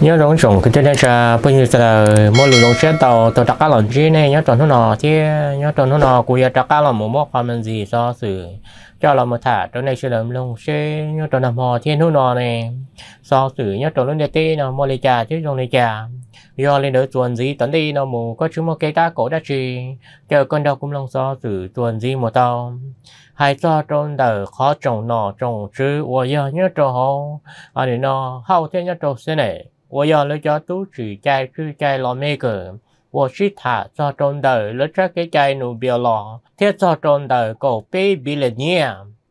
nhớ rong rong cái tên là bây giờ là mỗi lần rong xe tàu tàu đặc lòng gì này nhớ tròn nó nọ chứ nhớ tròn nó nọ của đặc cá một mốc hoa mình gì do sự cho lòng một thả trong này sẽ làm lông xe nhớ tròn nằm hò thiên nó nọ này do sự nhớ tròn luôn đẹp tê nó mỗi lấy trà chứ rong lấy trà do lên đỡ tuần gì tấn đi nó mù có chúng một cây ta cổ đã trì chờ con đâu cũng lòng do sự tuần gì một tàu hay cho trôn đờ khó trồng nọ trồng chứ ủa giờ nhớ trồng hồ anh nó hậu thế nhớ trồng xe này 我要了解都只该去该了每个。我是他做中的，了这个该努表了，贴做中的狗被比了你，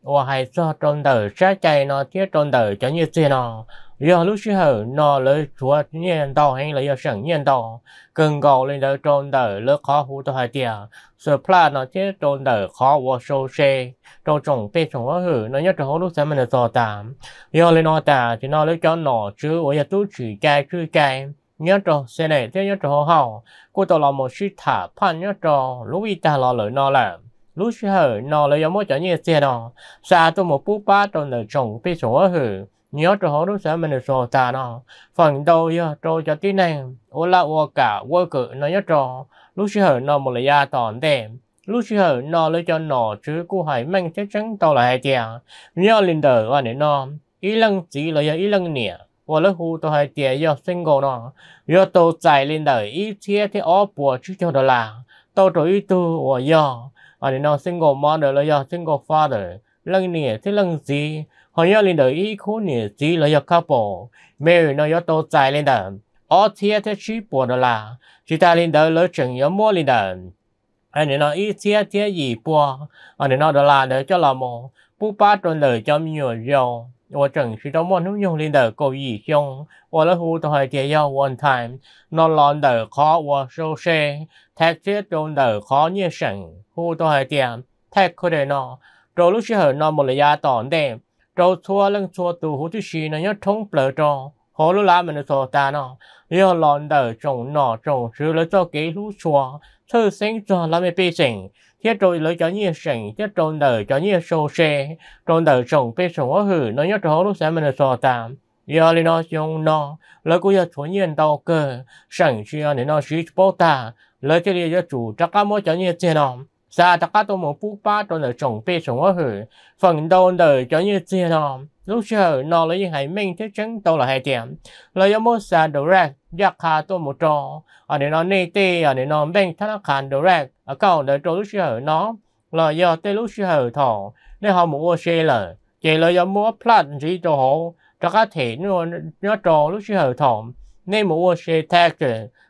我还做中的，这该呢贴中的真有罪呢。giờ lúc xưa nó lấy chúa nhiên tàu hay là giờ sẵn nhiên tàu cần cầu lên đỡ trôn đỡ lỡ khó phụ tàu hai tiền sửa pla nó chết trôn đỡ khó vô sâu xe trôn trồng bê trồng quá nó nhớ trồng lúc sáng mình được sò tạm giờ lên nó tà thì nó lấy cho nó chứ ở giờ tú chỉ cài chứ cài nhớ trò xe này thế nhớ trò hậu cô tôi là một sư thả pan nhớ trò lúc y ta lo lỡ nó làm lúc xưa hở nó lấy giống mỗi chỗ như xe đó xa tôi một bút ba trôn đỡ trồng bê trồng quá hử nhớ cho họ đúng sẽ mình được rồi ta nó phần đâu giờ cho cho tí này ô la ô cả ô cự nó nhớ cho lúc xưa nó một là gia tòn đêm lúc xưa nó lấy cho nó chứ cô hải mang chắc chắn tao là hai tia nhớ lên đời và để nó ý lần chỉ là giờ ý lần nè và lấy hù tao hai tia do single nó giờ tao chạy lên đời ý thế thì ó bùa chứ cho đó là tao rồi ý tu và do để nó single mother là do single father lần nè thế lần gì họ nhớ linh đời ý khu nè chỉ là yêu cao bộ mẹ nó yêu tổ tài lên đời ở thiệt thế chỉ bộ đó là chỉ ta linh đời lỡ chừng yêu mua linh đời anh nói ý thế thế gì bộ anh nói đó là để cho là mồ bố ba tuần đời cho nhiều rồi 我正是周末能用力的够义兄，我的糊涂还解药 one time, time，那乱的可我收拾，太这种的可你省，糊涂还点太可怜了，走路时候那么的压倒的。trâu chua lưng chua tu hú chứ xì nó nhớ thông bờ trò hồ lũ lá mình sổ ta nó yêu lòn đờ trồng nọ trồng chứ lấy cho kế lũ chua thư sinh cho lá mê bê sinh thiết trôi lấy cho nhiên sinh thiết trôn đờ cho nhiên sâu xe trôn đờ trồng bê sổ hóa hử nó nhớ trò hồ lũ xé mình sổ ta yêu lý nó chung nó lấy cú yêu chủ nhiên đau cơ sẵn chia để nó xí bó ta lấy cho lý cho chủ chắc cá mô cho nhiên chê nó Dạ, tôi tôi một phút ba là phần đầu cho như lúc giờ nó là những hải minh thế chân tôi là hai điểm lấy yếu mốt sa direct giác khá tôi một trò ở đây nó nê tê ở đây nó bên thác khán direct ở cầu đời trò lúc giờ nó là do tê lúc giờ thọ nên họ mua xe lờ chỉ lấy do mốt plat gì cho họ cho các thể nó nó trò lúc giờ thọ nên mua xe tag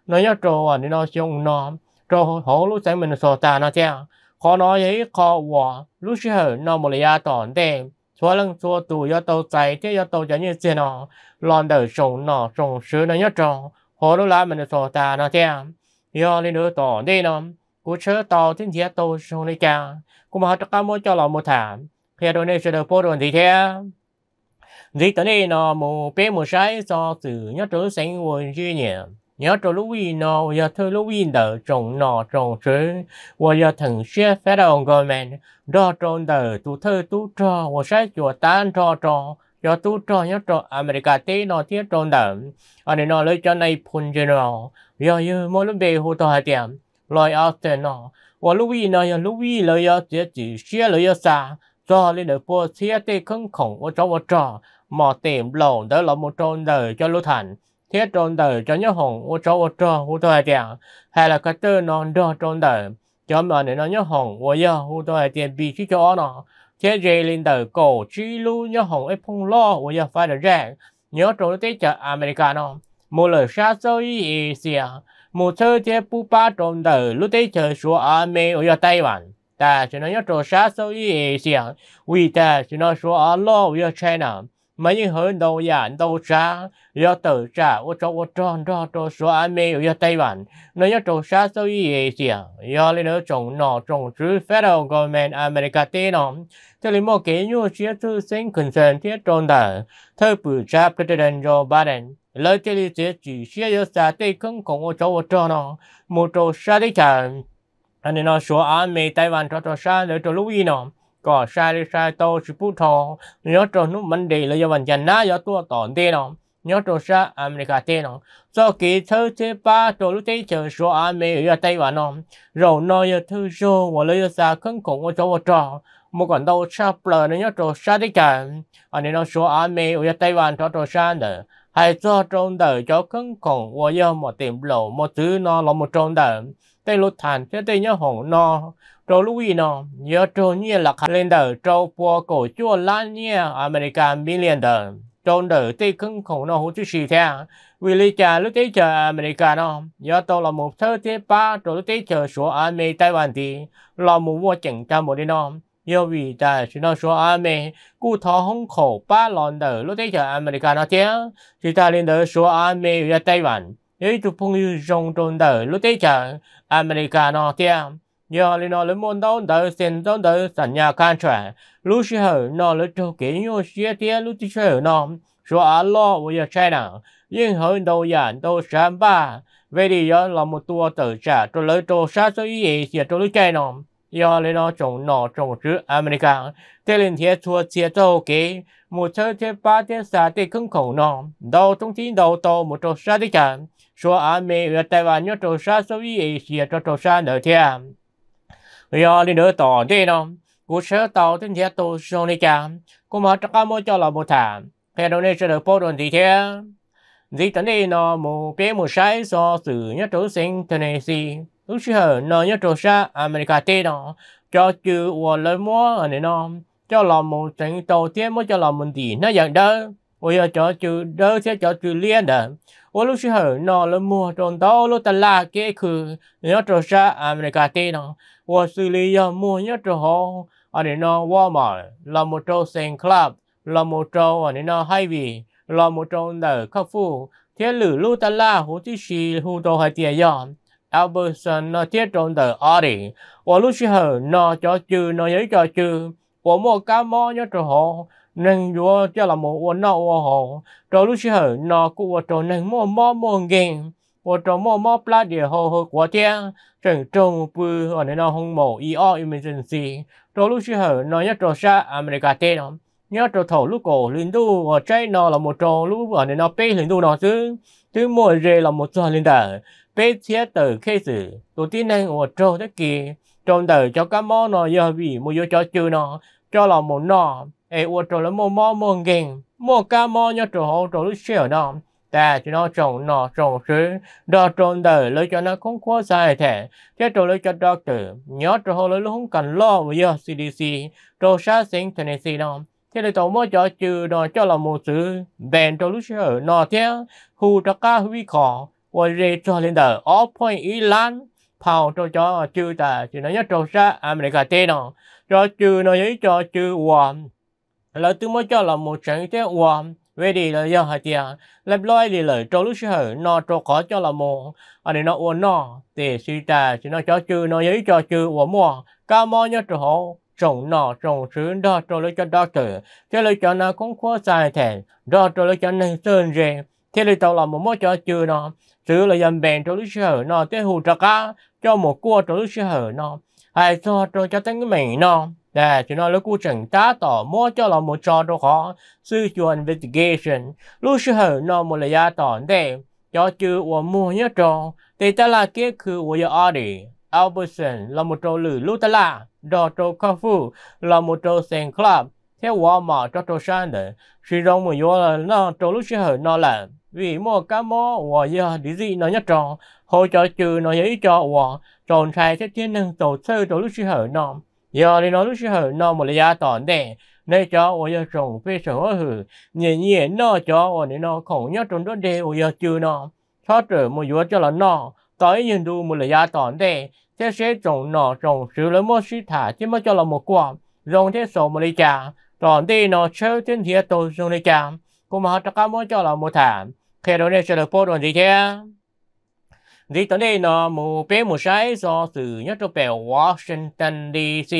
nó nhớ trò ở đây nó dùng nó cho họ lúc sáng mình sổ ta nó chèo họ nói ấy họ vỏ lúc chứ nó một lý tòn tỏn tề xóa lưng xóa tù tôi chạy chứ do tàu chạy như thế nào, lần đầu sống nó sống sướng nó nhất trọng họ lúc lá mình sổ ta nó chèo do lên nữa tòn đi nó cú chớ tàu thiên thiết tôi sống đi chà cũng mà họ chắc mua cho lòng một thảm khi đôi này sẽ được bố đồn gì thế dĩ tới đây nó mù bế mù sai do sự nhất trứ sánh nguồn duy nhiệm nhớ trò lúc vì nó và thơ lúc vì đỡ trồng nọ trồng chứ và giờ thằng xe phá đầu ngồi mèn đo trồng đỡ tu thơ tu trò và sẽ chùa tan trò trò cho tu trò nhớ trò America tế nó thiết trồng đỡ anh nó lấy cho này phun cho nó giờ như mỗi lúc về hồ tòa hạt tiệm loài áo tên nó và lúc vì nó lúc vì lời giờ chỉ xe lời giờ xa cho lên được phố xe tê không khổng và cho và trò mà tìm lộn đó là một trồng đỡ cho lúc thành thiết trôn tử cho nhớ hồng ô cho ô cho ô tôi tiền hay là cái tư non đo trôn tử cho mà nếu nó nhớ hồng ô yo ô tôi tiền bị chỉ cho nó thế rê lên tử cổ chi lu nhớ hồng ấy phong lo ô yo phải được rẻ nhớ trôn tới chợ americano một lời xa xôi asia một thứ thế bu ba trôn lúc tới chợ số ame ô yo tây bản ta chỉ nói nhớ trôn xa xôi asia vì ta chỉ nói số ở lo china mấy như hơn đầu giản đầu xa do tử trả ô cho ô tròn cho cho xóa mê do tây bản nó do trồng xa sâu gì gì do lên đó trồng nọ trồng chữ federal government America tê nó thế là một cái nhu chia thư sinh cần concern thiết tròn đỡ thơ bự cha president Joe Biden lời thế là sẽ chỉ chia do xa tây không còn ô cho ô tròn nó một chỗ xa đấy chả anh nói nó xóa mê Taiwan cho cho xa để cho lưu ý nó ก็ชาลิชาโตชิพุทองเนื้อตัวนุ่มมันดีเลยวันจันทร์นะยอตัวต่อเต้นองเนื้อตัวชาอเมริกาเต้นองโซกีเธอเทป้าตัวลูกเตเจอชัวอเมริกาไต้หวันนองเรานอยเธอโชว์วันเลยสาขึ้นของวัจวัจอมื่อก่อนเราชอบเปลือยเนื้อตัวชาติกันอันนี้เราชัวอเมริกาไต้หวันทอตัวชาเนอ hay cho trong đời cho cứng còn vô do một tiệm lộ một thứ nó là một trong đời tây lô thàn phía tây nhớ hồng nó trâu lưu ý no nhớ trâu nhẹ là khả lên đời trâu bùa cổ chua lá nhẹ America million đời trâu đời tây cưng khổng nó hữu chú sĩ thế vì lý cha lúc tây chờ America no nhớ tôi là một thứ thứ ba trâu lúc tây chờ số Ame Taiwan Văn thì là một vua chẳng trang một đi nó nhớ vì ta chỉ nói số Ame cụ thọ hong khổ ba lòn đời lúc tây chờ America no thế chỉ ta lên đời số Ame ở Taiwan nếu tụ phong yêu rong tròn đời lúc tế chờ America nó tia nhờ lên nó lên môn đón đời xin đón đời sản nhà can trẻ lúc xưa hở nó lên trâu kiến nhô xưa tia lúc tế chờ nó số á lo với nào nhưng hơn đầu giản đầu sáng ba về đi giờ là một tua tự trả cho lấy cho sát số ý gì cho lúc chơi nó do lấy nó trồng nọ trồng chữ America thế lên thế thua xưa đâu kì một chơi thế ba thế sáu thế không khổ nó đầu trong chín đầu to một trò sát thế chẳng 说阿美和台湾要走上所谓是要走上哪天？bây giờ đi nữa tỏ thế nó cú sẽ tàu tin thế tàu xong đi cả cú mà chắc mua cho là một thảm thế đâu nên sẽ được bao đồn gì thế gì tận đây nó một bé một sai so sự nhất trốn sinh Tennessee lúc xưa nó nhất trốn xa America thế nó cho chữ và lời mua ở đây nó cho là một trận tàu tiên mới cho là một tỷ nó dạng đó bây giờ cho chữ đó sẽ cho chữ liên đó ဝလူရှိဟာနော်လမောတွန်တော်လတလာကေခုညတော်ရှာအမေရိကတေနော်ဝစီလီယာမွန်ညတော်ဟောအရင်နော်ဝါမာလမတော်စင်ကလပ်လမတော်အရင်နော်ဟိုင်ဗီလမတော်တဲ့ခဖူကျလူလူတလာဟိုတိရှိဟိုတော်ဟာတေယောအဘဆန်နော်တေတုံတဲ့အာရီဝလူရှိဟာနော်ကြောကျူနော်ရဲကြောကျူဝမောကမောညတော်ဟော nên yo cho là một wo nó wo họ cho lúc xưa nó cũng wo cho nên mò mò mò ngang wo cho mò mò pla địa hồ hồ quá tia chẳng trông bự ở nơi nó không mổ e o emergency cho lúc xưa nó nhất trò sa America tê nó nhớ trò thầu lúc cổ liên tu ở trái nó là một trò lúc ở nơi nó bê liên tu nó chứ thứ mỗi rề là một trò liên tờ bê chia từ khi sử đầu tiên này ở trò tất kỳ trong đời cho cá mò nó giờ vì mua vô cho chưa nó cho là một nọ ai ua trò là một mò một nghìn một ca mò nhớ trò hậu trò lúc xíu nọ ta chỉ nói trồng nọ trồng sứ đo trộn đời lấy cho nó không quá sai thể thế trò lấy cho doctor nhớ trò hậu lấy lúc không cần lo với CDC trò sát sinh Tennessee nọ thế lấy tổng mới cho chữ nó cho là một sự bèn trò lúc xíu nọ thế hù trò ca huy khó và rê trò lên đời off point Ilan 跑着着就在就那要走上 America 这种。cho chữ nó giấy cho chữ hoàng là tôi mới cho là một trận thế hoàng về đi là do hạt tiền làm loi đi lời cho lúc sơ nó cho khó cho là một anh đây nó uốn nó thì suy ta chỉ nó cho chữ nó giấy cho chữ hoàng mua ca mo nhớ trâu hộ trồng nọ trồng sứ đó cho lấy cho đó tử thế lấy cho nó cũng khó sai thèn đó cho lấy cho nên sơn rèn thế lấy tàu là một mối cho chữ nó sứ là dân bèn cho lúc sơ nó thế hù trạc cho một cua cho lúc sơ nó 係做做咗啲咩呢？但係呢個古城打倒冇咗啦，冇做到好，所以做 investigation。老時候呢，冇理亞當地，有做我冇一種，對得啦，結果我有阿里。Albertson là một trò lử lũ ta là, đó trò cao phu là một trò sen club, theo hoa mà cho trò sang sử dụng một yếu là nó trò lúc sẽ nó là vì mua cá mó và giờ đi nó nhất trò, hỗ trợ trừ nó giấy cho và 狀態一啲能夠追到律師行囊，而令到律師行囊冇理解到嘅，呢咗我要從非常嗰去，年年呢咗我哋呢同一種質地我要做呢，他者冇要咗啦呢，但係印度冇理解到嘅，這些種呢種少了莫斯塔，只乜咗啦冇關，用啲數冇理解，但係呢超天鐵道上理解，咁啊大家冇咗啦冇談，睇到呢就嚟報道啲嘅。Dì tổng đây nó mù bế mù sái do sự nhất trong bè Washington DC.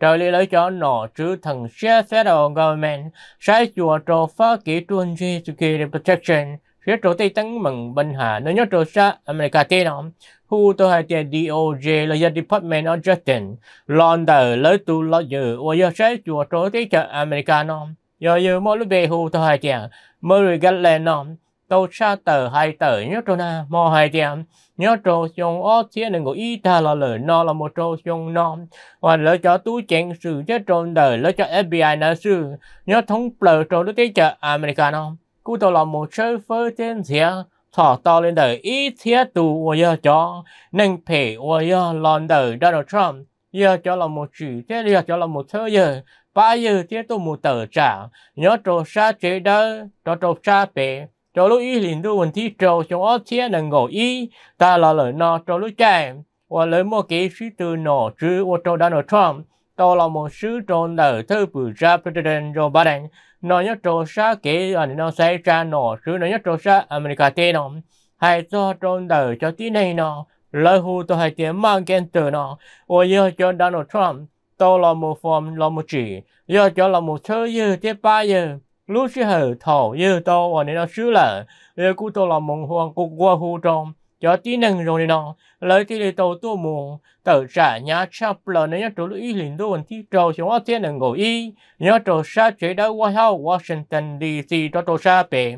Trời lý lấy cho nọ chứ thần xe federal government sái chùa trò phá kỷ tuân duy security protection. Phía trò tây tăng mừng bình hà nơi nhất trò xa America tê nó. Hu tôi hai tiền DOJ là dân Department of Justice. London lấy tù lọ dự và giờ sái chùa trò tây chợ America nó. Giờ giờ mỗi lúc bè hu tôi hai tiền Murray Gatland nó tàu xa tờ hai tờ nhớ trâu na mò hai tiệm nhớ trâu xong ó thiên đừng có ý ta là lời nó là một trâu xong no và lỡ cho tú chèn sự chứ trâu đời lỡ cho FBI nó sự nhớ thống bờ trâu nó tới chợ Americano cú tàu là một chơi phơi trên thiệt thọ to lên đời ý thiết tù và giờ cho nên thể và giờ lòn đời Donald Trump giờ cho là một chữ thế giờ cho là một thơ giờ ba giờ thế tôi một tờ trả nhớ trâu xa chế đời cho trâu xa bể cho lúc ý liền đu vấn thi trâu trong ó chia là ngộ ý ta là lời nọ cho lúc chạy và lời một cái sư từ nọ chứ và cho Donald Trump đó là một sư trộn ở thư bự ra President Joe Biden nó nhất trộn xa kể ảnh nó xảy ra nọ chứ nó nhất trộn xa America tê nọ hay cho trộn ở cho tí này nọ lời hù tôi hãy tiếng mang kênh từ nọ và giờ cho Donald Trump đó là một form là một chỉ giờ cho là một thứ như thế ba giờ lúc chứ hờ thổ như tô và nên nó xứ lợ giờ cụ tô là mong hoàng cụ qua hù trong cho tí năng rồi nên nó lấy tí lấy tàu tua mù tự trả nhà chắp lợ nên nhớ chỗ lưu ý liền đô thì tí trâu xuống áo thiên năng ngồi y nhớ chỗ xa chế đã qua hao Washington DC cho chỗ xa bể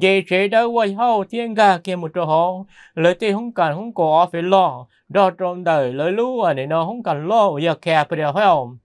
dễ chế đã qua hao thiên gà kia một chỗ họ lấy tí không cần không có phải lo đó trong đời lấy lú và nên nó không cần lo giờ kẹp phải được không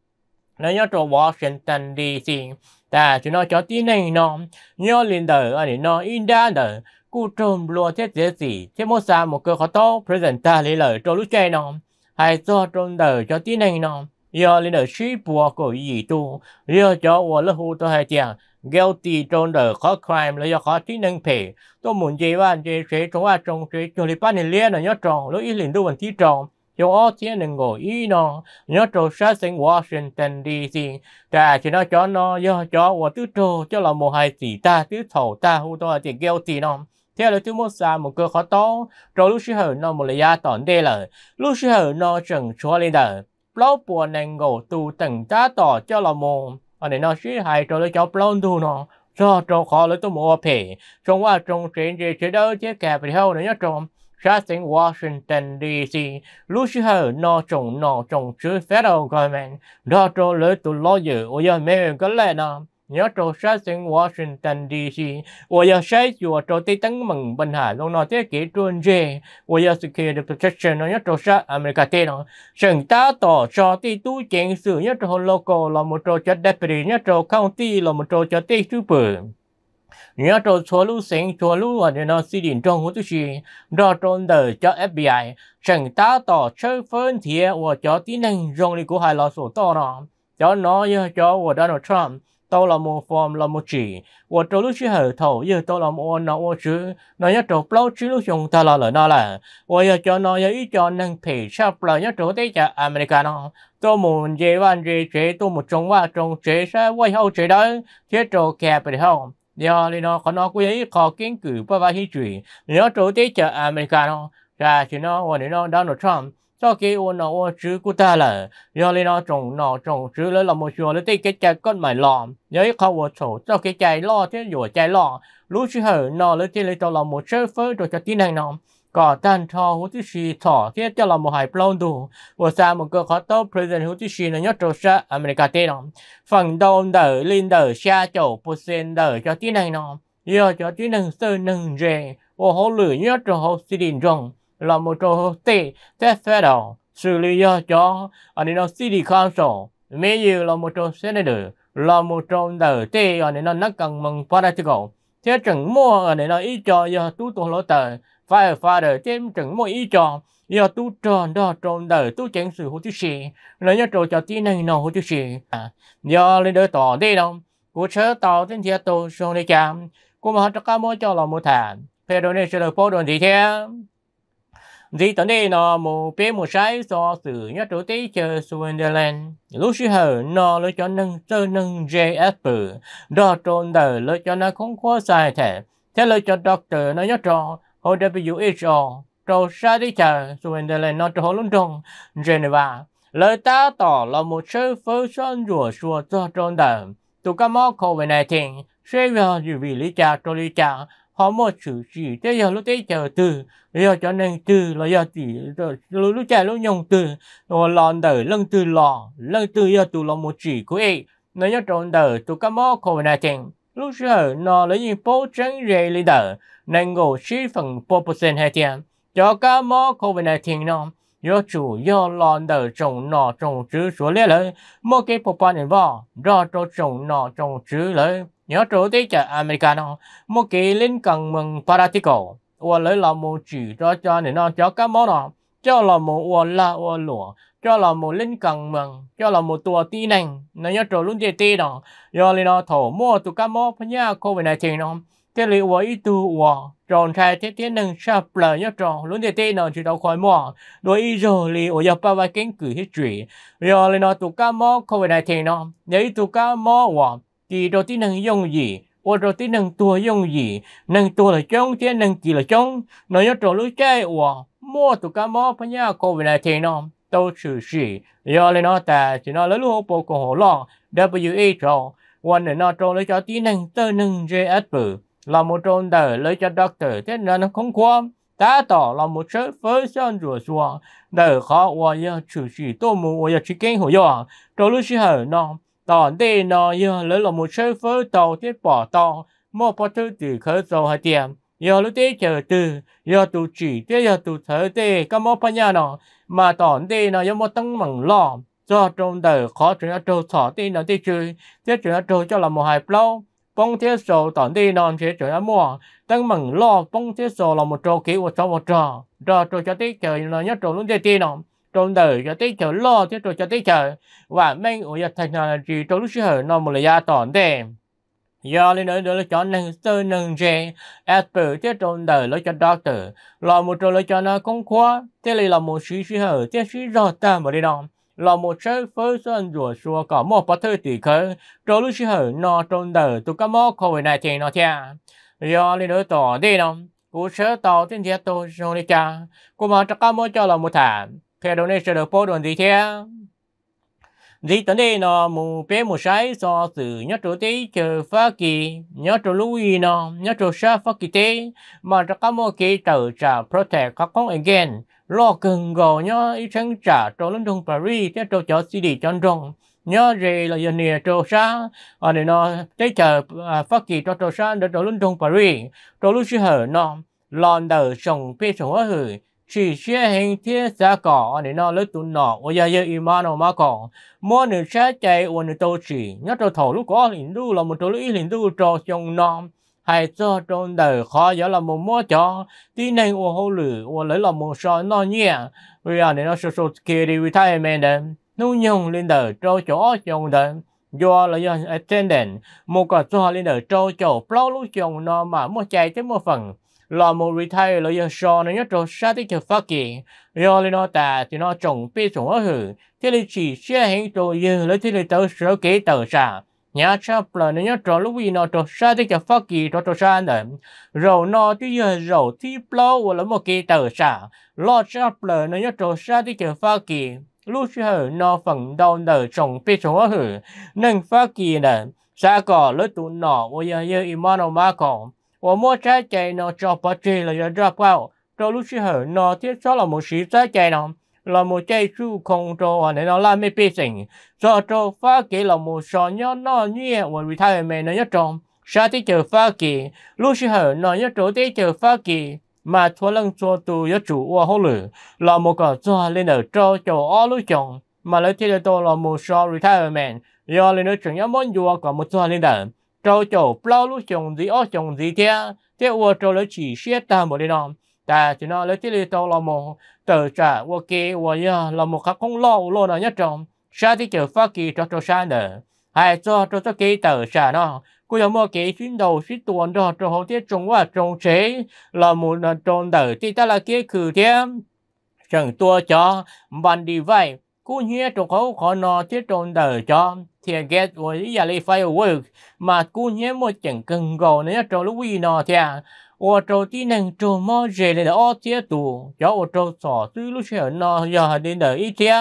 lấy nhớ chỗ Washington DC ta cho nó cho tí này nó nhớ lên đời anh à, ấy nó in đa đời cú trộm lúa thế dễ gì thế mốt xa một cơ khó to present ta lấy lời cho lúc chơi nó hay cho trộm đời cho tí này nó nhớ lên đời sĩ bùa của gì tu nhớ cho lỡ giờ tôi hay chàng guilty trong đời khó crime là do khó tí năng phê tôi muốn dây bạn dây sẽ trong à trong sẽ cho lý ban này liên là nhớ tròn lúc ít liền đu bằng tí tròn yo o chia nâng ngô y nó nhớ trô sát sinh Washington DC ta chỉ nó cho nó yo cho wo tư trô cho là một hai tỷ ta tư thầu ta hú to tiền kêu tỷ nó thế là tôi muốn xa một cơ khó to rồi lúc sau nó một lý do tổn đề là lúc sau nó chẳng cho lên đời lâu bùa nâng ngô tu từng ta tỏ cho là một ở đây nó chỉ hai cho nó cho blond tu nó cho trông khó lấy tôi mua phê trông qua trông chuyện gì chỉ đâu chứ cả thì hâu nữa nhớ trông Shah in Washington D.C. Lúc hờ nó trồng nó trồng chứ federal government đó cho lỡ tụ lo dự ôi giờ mẹ có lẽ nó nhớ cho Shah in Washington D.C. ôi giờ sẽ chùa cho tí tấn mừng bình hà luôn nó thế kỷ trôn dê ôi giờ security protection nó nhớ cho Shah America tê nó sừng ta tỏ cho tí tu chuyện sự nhớ cho local là một trò cho deputy nhớ cho county là một trò cho tí super nhớ trò xóa lũ sinh xóa lũ và nó xí điện trong hút xí đó tròn đời cho FBI chẳng ta tỏ chơi phân thiệt và cho tí năng rong đi của hai lọ sổ to đó cho nó như cho của Donald Trump tôi là một form là một chỉ và trò lúc chơi hở thầu giờ tôi là một nó một chữ nó nhớ trò plau chữ lúc chúng ta là lời nó là và giờ cho nó giờ ý cho năng thể sao plau nhớ trò tới chả Americano tôi muốn dễ văn dễ chế tôi một trong ba trong chế sao quay hậu chế đó thế trò kẹp được không do lý nó còn nó quý khó kiến cử và và hi trụy nó trốn tới chợ America nó ra thì nó và nó Donald Trump cho cái ô nó ô chứ của ta là nhờ thì nó trồng nó trồng chứ lấy là một chùa lấy tới cái chai con mày lò nhớ không ô chỗ cho cái chai lo thế rồi chai lò lúc chứ hở nó lấy tới lấy cho là một sơ phơ rồi cho tin hành nó có tan cho hữu tí xì thỏ kia cho là một hải plon đủ và xa một cơ khó tốt president hú tí xì là nhất trâu xa America tê nó phần đầu đỡ lên đỡ xa chỗ bố sen đỡ cho tí này nó giờ cho tí nâng sơ nâng rề và hố lửa nhất trâu hữu xì đình rồng là một trâu hữu tê tết xe đầu xử lý do cho ở đây nó city council mấy giờ là một trâu senator là một trâu đỡ tê ở đây nó nó cần mừng cầu, thế chẳng mua ở đây nó ít cho do tú tổ lỗ tờ phải phải để thêm chẳng mỗi ý cho giờ tu tròn đó tròn đời tu chẳng sự hữu tư sĩ lấy nhớ trò cho tí này nó hữu tư sĩ à lên đời tỏ đi đâu của chớ tỏ tên thiệt tu xong đi chạm của mà cho ca mỗi cho là một thản phê đồ nên sẽ được phô đồn gì thế gì tỏ đi nó một bé một sai so sự nhớ trò tí chờ lên lúc xưa hờ nó lấy cho nâng sơ nâng JSP đó tròn đời lấy cho nó không khó sai thế thế lấy cho doctor nó nhớ trò hồ WHO trâu xa đi chờ rồi để lại nói cho hồ lũng trong Geneva lời ta tỏ là một sự phơi sơn rùa xua cho trôn đời tụ cá mò khổ về này thì sẽ vào dù vì lý trả cho lý trả họ một sự chỉ thế giờ lúc tới chờ từ giờ cho nên từ là giờ chỉ lúc lúc chạy lúc nhung từ rồi lòn đời lưng từ lò lưng từ giờ tụ là một chỉ của ấy nói nhớ trôn đời tụ cá mò khổ về này thì lúc giờ nó lấy những bố trắng rẻ lý đời nên 能够十分百 percent 黑天，就感冒 COVID-19 呢，要主要让到种那种植所列了，莫给不管人吧，让到种那种植了，要做的在 America 呢，莫给领更门 particle，我来老母主要叫你呢，就感冒呢，叫老母我拉我落。cho là một linh cần mừng cho là một tua tí nành nó nhớ trộn luôn chơi tê đó do lên nó thổ mua tụ cá mò phải nhá covid này thì nó thế liệu với tu wa tròn khai thế thế năng sắp lờ nhất tròn luôn thế thế nào chỉ đâu khỏi mỏ đôi ý rồi li ở nhập ba vai kiến cử hết chuyện rồi lên nó tụ cá mò không phải đại thế nó nhảy tụ cá mò wa thì đầu tiên năng dùng gì ô đầu tiên năng tua dùng gì năng tua là chống thế năng kỳ là chống nói nhất tròn lối chơi wa mua tụ cá mò phải nhá không phải đại thế nó tôi xử gì rồi lên nó ta chỉ nó lấy lúa bộ cổ hồ lo W a tròn quan hệ nó tròn lấy cho tí năng tơ năng JS là một tròn đời lấy cho doctor thế nên không quan ta tỏ là một sự phơi sơn rùa rùa đời khó và giờ chủ chỉ tôi muốn và giờ chỉ kinh hồi giờ trong lúc sinh hở nó tỏ đi nó giờ lấy là một sự phơi tàu thiết bỏ tỏ. mua bỏ thứ từ khởi dầu hai tiền. giờ lúc đấy chờ từ giờ tụ chỉ thế giờ tụ thở thế các món bao nhiêu nó mà tỏ đi nó giờ một tăng mừng lò do trong đời khó chuyện ở trâu thọ thế nó thế chơi thế chuyện ở trâu cho là một hai lâu bông tiết sổ tỏ đi non chế chỗ đã mua tăng mừng lo bông tiết sổ là một trâu kỹ một trâu một trò rồi trâu cho tí trời là nhất trâu luôn thế tin không trâu đời cho tí trời lo tiết trâu cho tí trời và mình ở nhà thành là chỉ trâu lúc xưa nó một là gia tỏ đi do lên nữa là cho nâng sơ nâng dê Apple tiết trộn đời lấy cho doctor là một trộn lấy cho nó công khoa thế là một sĩ sĩ hở thế sĩ rõ ta mà đi đâu là một chơi phơi sơn rùa xua có một bất thư tỷ khớ, trô lưu sĩ hở nó trôn đờ tụ cá mô này thì nó thia. Do lên đối tỏ đi nó, cú sớ tỏ tiên thiết tôi xong đi cha, cú mà trắc cá mô cho là một thả, theo đồ này sẽ được bố đồn gì thế. Dì tấn đây nó mù bé mù sái so từ nhớ chỗ tế chờ phá kỳ, nhớ chỗ lưu ý nó, nhớ chỗ xa phá kỳ tế, mà cho các mô kỳ trở trả protect các con again, lo cần gò nhớ ý chẳng trả cho lân thông Paris, thế chỗ cho CD chọn rộng nhớ gì là giờ nè chỗ sa ở đây nó tới chờ à, phát kỳ cho chỗ sa để trâu luôn trong Paris trâu lưu sư hở nó lòn đầu sòng phi sòng hở chỉ xe hình thiên xa cỏ nên nó lấy tụ nọ ôi giờ giờ ima nó mà cỏ mua nửa trái chạy ôi nửa tàu chỉ nhớ tàu thổ lúc có hình đu là một tàu lưỡi hình đu trò trong nòm hay cho trong đời khó giờ là một mua cho tí nên ôi hô lử ôi lấy là một soi nó nhẹ bây giờ nên nó sơ sơ kia đi với thay mẹ đấy nô nhung lên đời trâu chỗ chồng đời do là do attendant một cái cho lên đời trâu chỗ plau lúc chồng nó mà mua chạy tới một phần lò mù rì thay lo giờ so nó nhất rồi sa tích chờ phát kỳ do lên nó tà thì nó trồng bê trồng ở hử thế là chỉ xe hình rồi giờ lấy thế là tớ sửa kế tờ sa nhà cha bờ nó nhất rồi lúc vì nó trồng sa tích chờ phát kỳ cho cho sa nữa rồi nó chứ giờ rồi thì bao và lấy một kế tờ sa lo cha bờ nó nhất rồi sa tích chờ phát kỳ lúc xưa nó phần đầu nở trồng bê trồng ở hử nên phát kỳ nè sa cỏ lỡ tụ nọ và giờ giờ imano ma cỏ 我莫在在呢，找不着了要找不，找路去后呢，天少了没时在在呢，了没在住空着啊，你那拉没变成，找找发给了没少要那女，我为他们呢要找，啥的就发给，路去后呢要找的就发给。mà à, thua lăng cho tu yếu chủ ô hô lử là một cái cho lên ở cho cho ô lũ chồng mà lấy thiết là tôi là một số retirement do lên ở trường yếu món vua có một số lên đời trâu chỗ bao lúc chồng gì ở chồng gì thế thế ở trâu lấy chỉ xét ta một đi nó ta chỉ nói lấy chỉ lấy tàu là một tờ trả ở kia ở nhà là một cái không lo lo nào nhất trong sao thì chờ phát kỳ cho cho sa nữa hay cho cho cho kê tờ sa nó cô giờ mua kê chuyến đầu chuyến tuần đó cho hậu tiết trồng qua trồng chế là một là trồng tờ thì ta là kia khử thế chẳng tua cho bạn đi vậy cô nhớ trồng khẩu khó nọ tiết trồng tờ cho thì get wo ya li fai work mà cú nhé một chẳng cần gò nữa cho lúc vi nọ thì ô à. trâu tí năng trâu mò rề lên ô tía tù cho ô trâu sọ tư lúc xe nọ giờ đến đời ít tía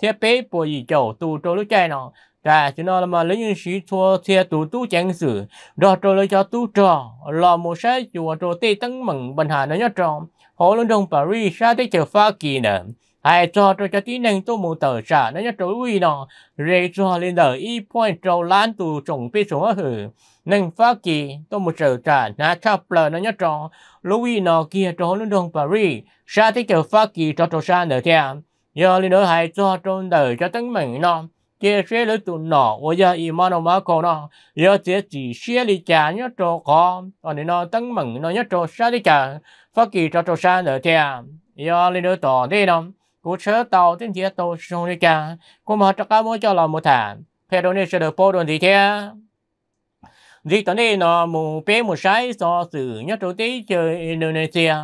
tía bé bùa gì chầu tù trâu lúc chạy nọ ta cho nó là mà lấy những sĩ thua tía tù tu chẳng xử đó trâu lấy cho tu trò là một sai chùa trâu tê tăng mừng bình hà nó nhớ trâu, hồ luôn đông Paris ra tới chờ pha kỳ nè ai cho cho cho tí năng tôi muốn tờ trả nó nhất trối uy nọ rê cho lên đời y point trâu lan tù trồng bê số hử năng phát kỳ tôi muốn trở trả na chấp lời nó nhất trò lũ uy nọ kia trò luôn đông paris sa thế chờ phát kỳ cho trò xa nữa theo giờ lên đời hai cho trôn đời cho tấn mình nọ kia xe lưỡi tụ nọ và giờ y mà nó mà cô nọ giờ sẽ chỉ xe đi trả nhất trò có còn nó tấn mình nó nhất trò sa đi trả phát kỳ cho trò xa nữa theo giờ lên đời tỏ thế nọ cú chớ tàu tiếng chia tàu sông đi cả cú mà cho cá mua cho lò mua thản phe đồ này sẽ được bô đồn gì thế gì tuần này nó mù bé mù sái so sử nhất đầu tí chơi Indonesia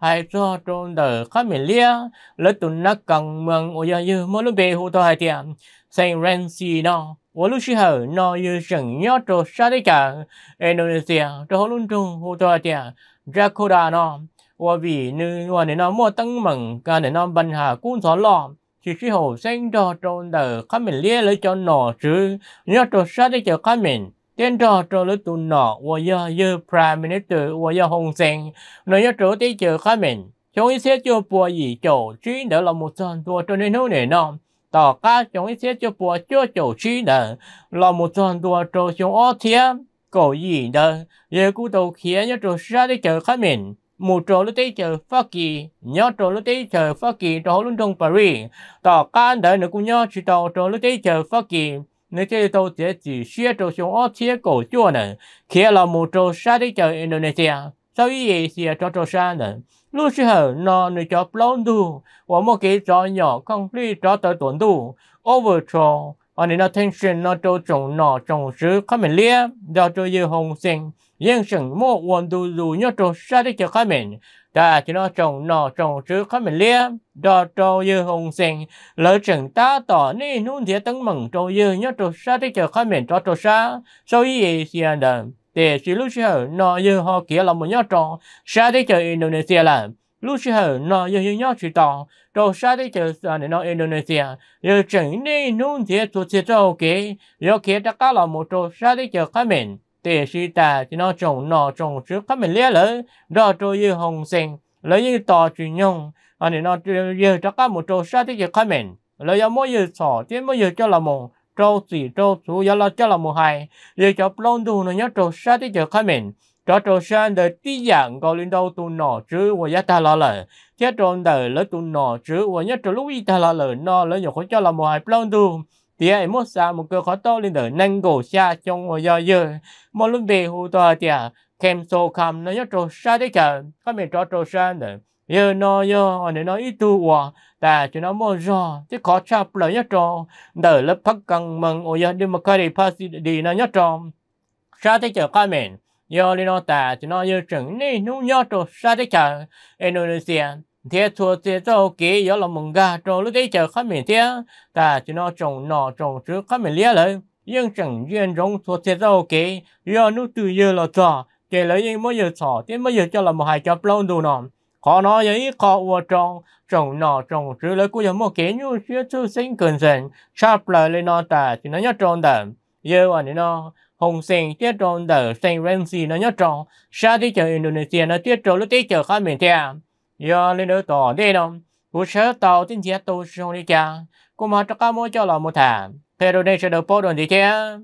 hai cho trôn đờ khá miền lia lỡ tụi nó cần mừng ôi giờ như mỗi lúc bé hụ hai tiền sang Renzi nó vô lúc hở nó như sừng nhớ trô xa đi cả Indonesia trô luôn trung hụ tôi hai Jakarta vì nữ hoa nên nam mua tăng mừng cả nên nam bận hà cũng xóa lọ chỉ khi hồ sinh cho trôn đời khá mình lia lấy cho nọ chứ nhớ cho sát để cho khá mình tên cho cho lấy tụ nọ và do do prime minister và do hồng sen nói nhớ chỗ để chờ khá mình trong ý sẽ cho bùa gì chỗ chỉ đỡ là một son bùa cho nên nó nè nó tỏ cá trong ý sẽ cho bùa cho chỗ chỉ đỡ là một son bùa cho chúng ó thiếp cổ gì đỡ giờ cú đầu khiến nhớ chỗ sát để chờ khá mình một trò lúc tí chờ phát kỳ nhớ trò lúc tí chờ phát kỳ trò luôn trong Paris tỏ can đời nó cũng nhớ chỉ tàu trò lúc tí chờ phát kỳ nếu chơi tàu sẽ chỉ xia trò xuống ở chia cổ chua nè kia là một trò xa tí chờ Indonesia sau ý gì thì trò trò xa nè lúc xưa hở nó nó cho plon du và một cái trò nhỏ không đi trò tới tuần du over อันนี้เรา tension เราตัวจงหน่อจงซื้อเขาเหม็นเลี้ยเราตัวยืหงเสียงยังเสียงโม่วนดูดูเนี่ยตัวซาได้เจอเขาเหม็นแต่ที่เราจงหน่อจงซื้อเขาเหม็นเลี้ยเราตัวยืหงเสียงแล้วเสียงตาต่อนี่นู่นเสียตั้งมึงตัวยืเนี่ยตัวซาได้เจอเขาเหม็นตัวตัวซา所以เสียเดิมแต่สิ่งที่เราหน่อยืหอเกี่ยวเราไม่เนี่ยจงซาได้เจออินโดนีเซียแล้ว lúc giờ nó yêu yêu nhau chỉ đó, đầu xa đi chơi xa đến nó Indonesia yêu chỉnh này nung thế thuộc thế cho ok yêu kia đã có là một đầu xa đi chơi khá mệt, để sĩ ta thì nó trồng nó trồng trước khá mệt lia lỡ đó tôi yêu hồng sen, lấy yêu tỏ chuyện nhung anh nó yêu đã có một đầu xa đi chơi khá mệt, lấy yêu mỗi giờ sọ thì mỗi giờ cho là một trâu chỉ trâu chú yêu là cho là một hai yêu cho plong đủ nó nhớ trâu xa đi chơi khá mệt trò trò sang đời tí dạng có lên đâu tu nọ chứ và giá ta lo lợ thế tròn đời lấy tu nọ chứ và nhất trò lúc y ta lo lợ nó lấy nhiều khó cho là một hai plon tu thì ai mất xa một cơ khó to lên đời năng cổ xa trong và do dơ một lúc về hù tòa thì kem so cam nó nhất trò xa đấy cả các mình trò trò sang đời giờ nó giờ họ nói ít tu hòa ta cho nó mua giò chứ khó chạp lời nhất trò đời lớp phát căng mừng ôi giờ đi mà khai đi pass đi nó nhất trò xa thế chờ các mình yo li no ta chỉ nó yo chừng ni nu yo cho sa thế cả Indonesia thế thua thế cho kế yo là mùng ga cho lúc đấy chờ khám bệnh thế ta chỉ nó trồng nọ trồng chứ khám bệnh lia lời nhưng chẳng duyên giống thua thế cho kế yo nu từ giờ là cho kể lấy nhưng mới giờ sợ thế mới giờ cho là một hai cho lâu đồ nọ khó nói vậy khó ua trồng trồng nọ trồng chứ lấy cũng giống một kế như chưa chưa sinh cần dần sắp lại lên nọ ta chỉ nó nhớ trồng đầm giờ anh nó hồng sen tiết trộn đỡ sen renzi nó nhớ trộn sa tí chờ Indonesia nó tiết trộn lúc tí chờ khá miền thea do lên đỡ tỏ đi nông cú sớ tàu tin thiết tàu sông đi cha cú mà cho cá mô cho lò một thả thế rồi đây sẽ được bố đồn đi thea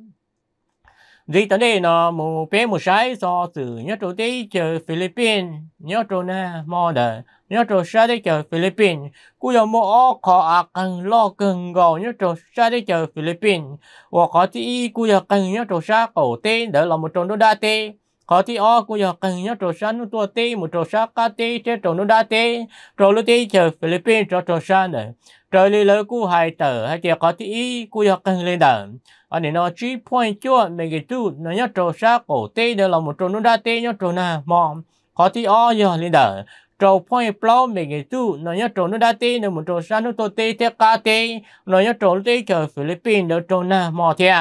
dì tận đây nó mù bé mù sái do từ nhớ trộn tí chờ Philippines nhớ trộn nè Mô đỡ nhớ chỗ xa đi chờ Philippines cú giờ mua ô khó à cần lo cần gò nhớ trò xa đi chờ Philippines và khó thì cú giờ cần nhớ chỗ xa cổ tê để làm một trò đô đa tê khó thì ô cú giờ cần nhớ chỗ xa nút tua tê một chỗ xa cá tê chế trò đô đa tê trò lô tê chờ Philippines chỗ chỗ xa này, trò lì lỡ cú hai tờ hay thì khó thì cú giờ cần lên đỡ anh nên nói chỉ point cho mình cái tu nó nhớ trò xa cổ tê để làm một trò đô đa tê nhớ chỗ nào mỏm khó thì ô giờ lên đỡ trâu phong plau mình người tu nó nhớ trâu nó đá tê nó muốn trâu sáng nó tô tê thế cá tê nó nhớ trâu tê chờ Philippines nó trâu na mò thia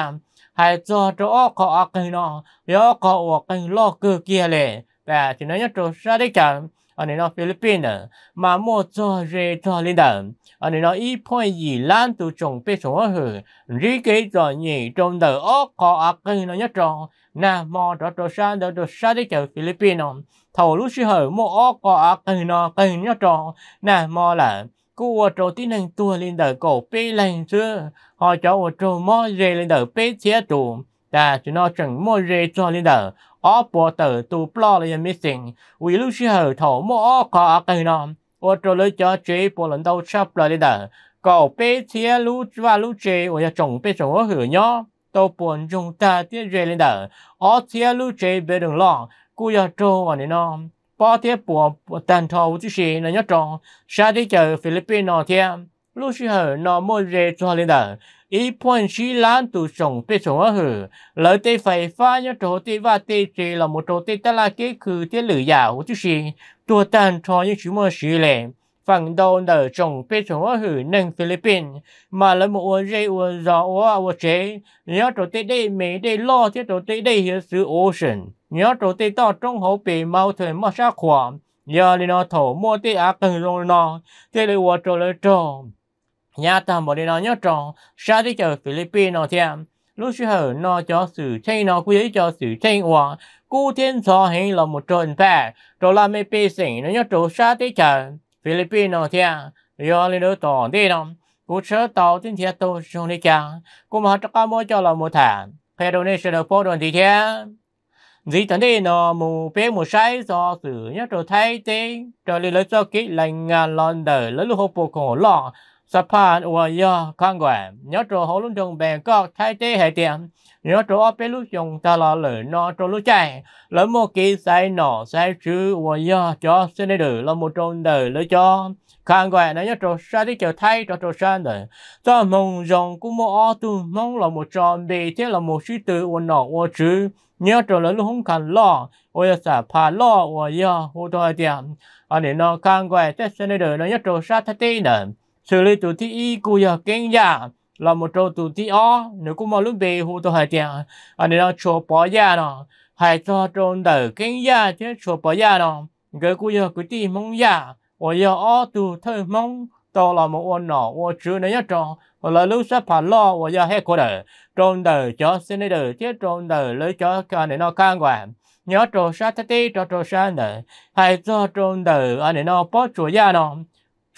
hay cho trâu ở cọ ở cái nó ở cọ ở cái lo cơ kia lệ và thì nó nhớ trâu sáng đấy chẳng anh ờ, nó Philippines à? mà mua cho rẻ cho lên đầu anh nó ít point gì lan từ trồng bê xuống ở rỉ cái trò nhỉ trong đầu ốc có ác nhất trò na mò trò trò sa đó trò sa đấy Philippines à. thầu lúc xưa hở mua ốc có cái nhất trò na mò là cua trâu tí năng tua lên đời cổ bê lên xưa họ cho trâu mò rê lên đời bê chia tù ta chỉ nó chẳng mò rê cho lên đời ở bộ tử tu blo là missing vì lúc chưa hở thổ mô ó có ở cây nó ô trô lưới cho chế bộ lần đầu chấp lời đó, có cậu bê thía lũ và lũ chế ở nhà trồng bê trồng ở hử nhó tàu buồn chúng ta tiết về lên đó, ở thía lũ chế bê đường lọ cú ya trô mà nè nó bỏ thía buồn tàn thầu chứ gì là nhà tròn xa đi chờ Philippines nó thía lúc chưa hở nó mô rê cho lên đó. 一般是懒惰上别上啊呵，老的废话要做的话的这了么做的得啦给去的了呀，我就是多单穿一什么事嘞。phần đầu nở trồng bê trồng ở hử nâng Philippines mà lấy một uống dây uống rõ uống nhớ trổ tế đây mấy đây lo chứ trổ tế đây hiểu sự ocean nhớ trổ tế to trong hậu bề mau thời mà xa khoảng nhớ lên thổ mua tế á cần rồi nó tế lấy uống trổ lấy trồng nhà tạm bỏ đi nó nhớ tròn xa đi chờ Philippines nó thêm lúc xưa hở nó cho sự thay nó quý ấy cho sự thay hòa cú thiên so hay là một trộn phe rồi là mấy bê sinh nó nhớ trộn xa đi chờ Philippines nó thêm rồi lên đó tỏ đi nó cú sớ tàu tin thiệt tôi xuống đi chàng cú mà chắc mỗi cho là một thản phe đồ này sẽ được phô đoàn thì thế dĩ tấn đi nó mù bé mù sai do sự nhớ trộn thay thế rồi lên lấy cho kỹ lành ngàn lon đời lấy lúc hộp bộ cổ lọ sapan wa ya kang nhớ nyo hồ ho lun bèn có ko thai te tiệm nhớ nyo ở pe lu chung ta là le no tro lu chạy le mo ki sai nọ sai chữ wa ya cho se ne de lo mo trong de le cho kang gwa na nhớ tro sa ti chờ thai tro tro san de ta mong rong cũng mo o tu mong lo mo chon be thế lo mo shi tu wa nọ wa chữ nhớ trở lại lúc không cần lo ôi sa pa lo ôi ya hô tiệm anh nó càng quay tết sinh đời nó nhớ trở sát thế nè xử lý tụi tí y cú giờ kinh giả là một trâu tụi tí ó nếu cũng mà lúc bề hù tụi hải tiền anh nên nó chỗ bỏ giả nó hải cho trâu đỡ kinh giả chứ chỗ bỏ giả nó cái cú giờ cú tí mong giả ở giờ ó tụi thơ mong tao là một ông nọ ông chữ này nhất trong hoặc là lúc sắp phải lo hoặc là hết khổ đời trong đời cho xin đời chết trong đời lấy cho cái này nó can quản nhớ trò sát thế cho trò sát đời hay cho trong đời anh này nó bỏ chùa gia nó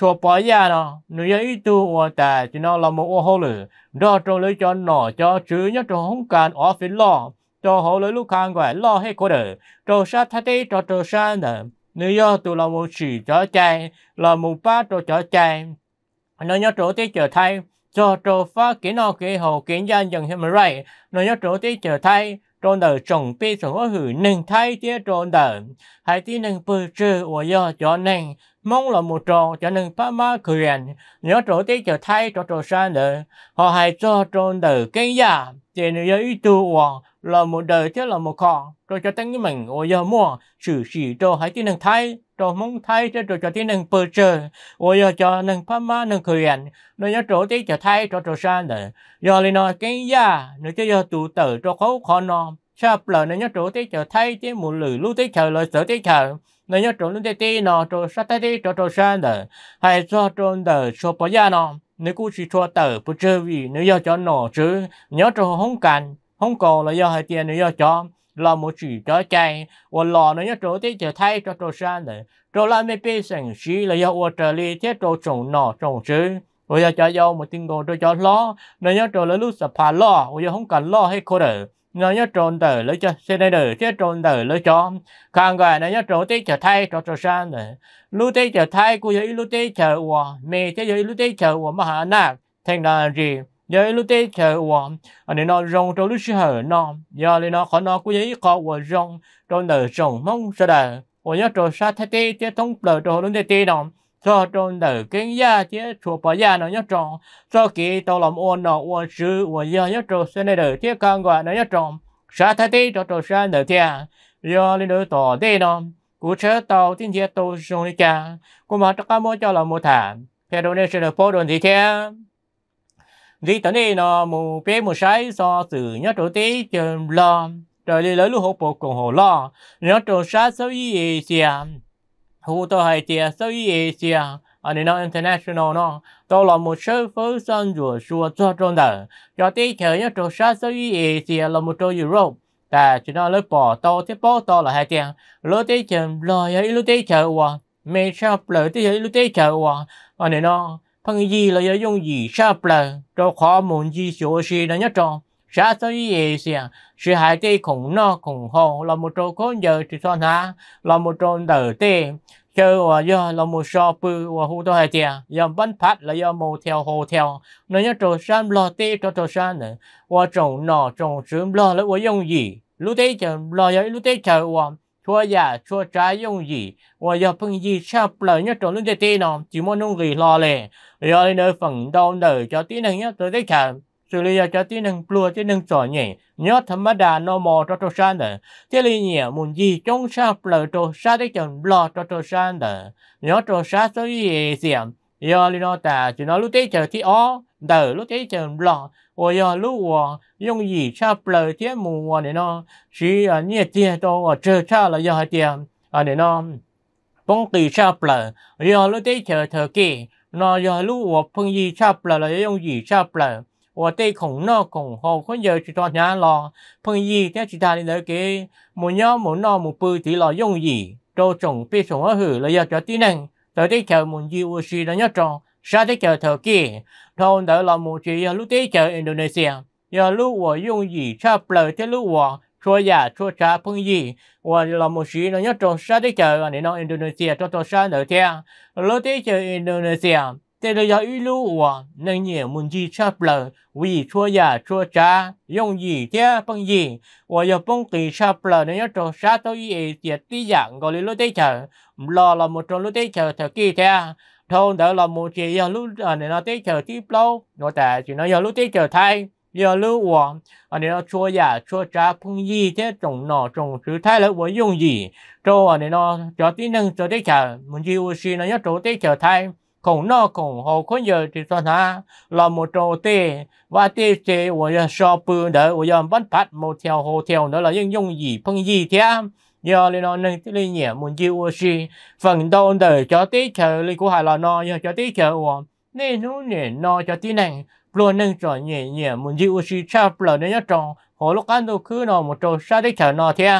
cho bỏ ra nó nuôi như ít tu ở tại thì nó làm một ô hô lử đó trong lấy cho nó cho chữ nhất trong không cần ở phía lo cho họ lấy lúc khang gọi lo hết cô đơn cho sát thay thế cho cho sát nữa nuôi như tu là một chỉ cho chạy làm một ba cho cho chạy nó nhớ chỗ tí trở thay cho cho phát kiến nó kế hồ kiến gian dần hiểm rồi nó nhớ chỗ tí trở thay trôn đời trồng bê sống ở hử nâng thay tía trôn đời, hãy tin nên bơ trơ và do cho nên mong là một trò cho nên phá má quyền nhớ trổ tí cho thay cho trò xa nữa họ hãy cho trôn đời kinh giả thì nữ giới ý tu hoàng là một đời chứ là một khó rồi cho tính mình và do mua sự chỉ cho hãy tin nên thay trò mong thay cho trò trò tí nâng bờ chờ ôi giờ cho nâng phá má nâng khởi ảnh nó nhớ chỗ tí cho thay trò trò xa nữa giờ lại nói cái gia nữa chứ giờ tụ tử trò khấu khó nó sao lỡ nó nhớ chỗ tí cho thay tí mù lử lưu tí chờ lời sợ tí chờ nó nhớ chỗ lưu tí tí trò chỗ sát tí trò trò xa nữa hay cho trò đờ chỗ bỏ gia nó nếu cũng chỉ cho tử bờ chờ vì nếu giờ trò nó chứ nhớ chỗ không cần không còn là do hai tiền nếu giờ trò là một chỉ trở chạy và lò nó nhớ chỗ tí trở thay cho chỗ sang này. chỗ là mấy bên sảnh sĩ là do ở trở lại thế chỗ trồng nọ trồng chứ bây giờ cho giàu một tiếng đồ cho cho lo nó nhớ chỗ là lúc sập phá lo bây giờ không cần lo hay khô đỡ nó nhớ trộn tử lấy cho xe đây đời thế trộn tử lấy cho càng gọi nó nhớ trộn tí trở thay cho cho sang này. lúc tí trở thay cô giấy lúc tí chờ ủa mẹ thế giấy lúc tí chờ ủa mà hà nạc thành là gì giờ lúc tê chờ hoàng anh nên nó rong trong lúc hở nó giờ lên nó khó nó cũng dễ khó của rong trong đời rồng mong ra đời ủa nhớ trò sát thế tê chết thông lở trò luôn tê tê nó cho trong nở kinh gia chết chùa bà gia nó nhớ tròn cho kỳ tàu làm ôn nó ôn sư ủa giờ nhớ trò sẽ nên đỡ tê càng gọi nó nhớ tròn sát thế tê cho trò sát đời tê giờ lên đỡ tỏ tê nó cú chế tàu tin chết tàu dùng đi cả cú mà tất cả mỗi cho là một thả theo đồ này sẽ được phô đồn gì thế Rì tấn đi nó mù bế mù sái so sử nhá trổ tí chờm lo. Trời lì lỡ lưu hộ bộ cùng hồ lo. Nhá trổ sá sâu y ế xìa. Hù tô hài tìa sâu y ế xìa. Ở nền nó international nó. Tô là một sơ phớ sân rùa xua cho trôn đờ. Cho tí chè nhá trổ sá sâu y ế xìa là một trô Europe ta chỉ nói lấy bỏ to thế bỏ to là hai tiền lúa tế chờ lòi ấy lúa chè chờ hòa mẹ sao lỡ tế chờ lúa tế chờ hòa ở này nó phần gì là do dùng gì sắp bờ cho khó muốn gì số gì là nhất trong sa tới gì xia sự hại tê khủng nó khủng hồ là một trâu khốn giờ thì son há là một trâu đỡ tê chơi và do là một so bự và hú đó hay tia do bắn phát là do một theo hồ theo nó nhất trâu san lo tê cho trâu san nữa và trồng nọ trồng sớm lo là và dùng gì lúc tê chờ lo giờ lúc tê chờ và chúa già chúa trái dùng gì và giờ phân gì chắp lời nhất trộn lên thế tê nó chỉ muốn nông gì lo lệ rồi nơi phần đau đời cho tí năng nhất tới thế cả xử lý cho tí năng plua tí năng sọ nhẹ nhớ thầm mà đà nó mò cho trâu san đờ thế lý nhẹ muốn gì chống chắp lời trâu sa thế chẳng lo cho trâu san đờ nhớ trâu sa số gì xem giờ lên nó ta chỉ nó lúc thế chờ thì ó tờ lúc cái chờ lọ ôi giờ lúc hòa dùng gì cha bờ thế mù hòa ờ, để nó chỉ à nhẹ tiền đâu à chờ cha là giờ hai tiền à để nó bông tì cha bờ ờ, giờ lúc cái chờ thờ kì nó giờ lúc hòa Phong gì cha bờ là dùng gì cha bờ 我对恐那恐后困有去抓伢咯，碰伊天其他的那个，木鸟木那木不提了用伊，都总被送而去了要着敌人，到底条木伊我是人要装。sau tới chợ Thổ Kỳ, thôn đỡ lòng một chỉ lúc tới chợ Indonesia. Giờ lúc 我用语差不了，这路我说呀说啥朋友，我 lòng một chỉ nó nhớ trong ra tới chợ anh nó Indonesia cho tôi ra nữa theo lúc tới chợ Indonesia. Thế là do ý lưu của nâng nhẹ môn chi sắp lờ vì chua giả chua trá dùng gì thế bằng gì và là bông kỳ sắp lờ nên nhớ trò sát tôi ý tiệt tí dạng gọi lý lưu tế chờ lo là một trong lưu tế chờ thật kỳ thế thông đó là một chị giờ lúc ở nó tới chờ tiếp lâu nó tại chỉ nó giờ lúc tới chờ thay giờ lúc của ở ờ, nó chua giả chua trà phun gì thế trồng nọ trồng thứ thay là của dùng gì cho ở ờ, nó cho tí năng cho tới chờ mình chỉ ushi nó nhớ chỗ tới chờ thay không nó không hồ khốn giờ thì cho nó là một chỗ tê và tê tê của giờ so bự đó của giờ bắt phát một theo hồ theo nữa là những dùng gì phun gì thế giờ lên nó nâng tới lên nhẹ muốn chịu gì phần đâu đời cho tí chờ lên của hà là nó giờ cho tí chờ ủa nên nó nhẹ nó cho tí này luôn nâng cho nhẹ nhẹ muốn chịu gì chắp lời đến nhất trong hồ lúc ăn đâu cứ nó một trâu sa tí chờ nó thế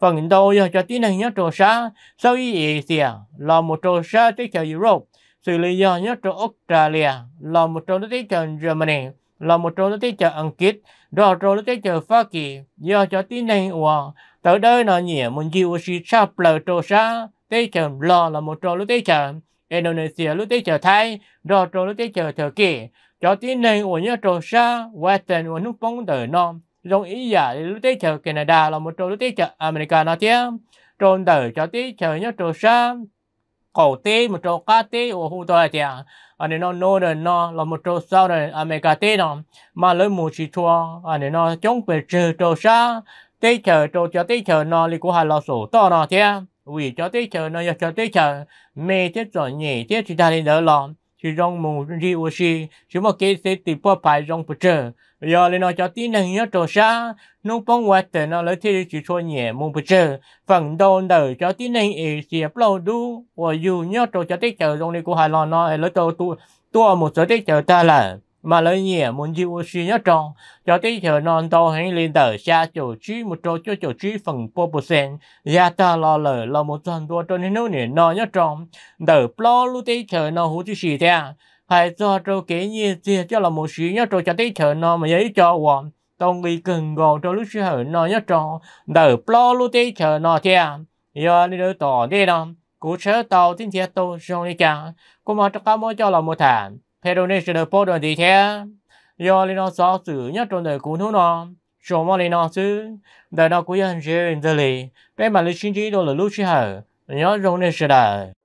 phần đâu giờ cho tí này nhất trâu sa sau ý gì là một trâu sa tí chờ Europe xử lý do nhất trâu Australia là một trâu tí chờ Germany là một trâu tí chờ Anh kia rồi rồi cái chờ phá kỳ do cho tí này ủa tới đây nó nhỉ muốn chịu sự sắp lờ trô xa tế chờ lo là một trò lúc tế chờ Indonesia lúc tế chờ Thái rồi trò lúc tế chờ Thổ Kỳ cho tí này ủa nhớ trô xa Western ủa nước bóng đời non dòng ý giả lúc tế chờ Canada là một trò lúc tế chờ America nó thế trôn đời cho tí chờ nhớ trô xa cổ tế một trò cá tế ủa hù tôi là anh nó nô rồi nó là một chỗ sao rồi à mẹ tê nó mà lấy mù chỉ cho anh nó chống về trừ chỗ sa tê chờ chỗ cho tê chờ nó thì cũng hay lo sổ to nó thế vì cho tê chờ nó giờ cho tê chờ mê chết rồi nhỉ chết chỉ ta đi đỡ lòng chỉ rong mù ri u si chỉ mà kế sẽ tì bò bài rong bự chờ giờ lên nói cho tí năng nhớ trò xa nông phong hoạt tệ nó lấy thì chỉ cho nhẹ mù bự chờ phần đầu đời cho tí năng ý xìa bao đu và dù nhớ trò cho tí chờ rong này của hà lo nó lấy tổ tu tu một số tí chờ ta là mà lời nhẹ muốn chịu suy nhớ trong cho tới chờ non to hãy lên tờ xa chỗ trí một chỗ cho chỗ trí phần bố bố sen gia ta lo lờ là một tuần đua cho nên nô nè non nhớ trong tờ plo lúc tới chờ non hú chứ gì thế phải cho trâu kế như thế cho là một suy nhớ trâu cho tới chờ non mà giấy cho hoàn tông vì cần gò cho lúc sư hở non nhớ trong tờ plo lúc tới chờ non thế giờ đi đỡ tỏ đi đâu cú sớ tàu tin thiệt tôi xong đi chàng cũng mà cho cá mỗi cho là một thằng Peronational Port đoàn gì thế do lý nó xóa xử nhất trong đời cú thú nó số mà lý nó chứ đời nó cũng dân chơi dân lý bên mà lý chính trí đồ là lúc chứ hở nhớ rong nên sẽ đời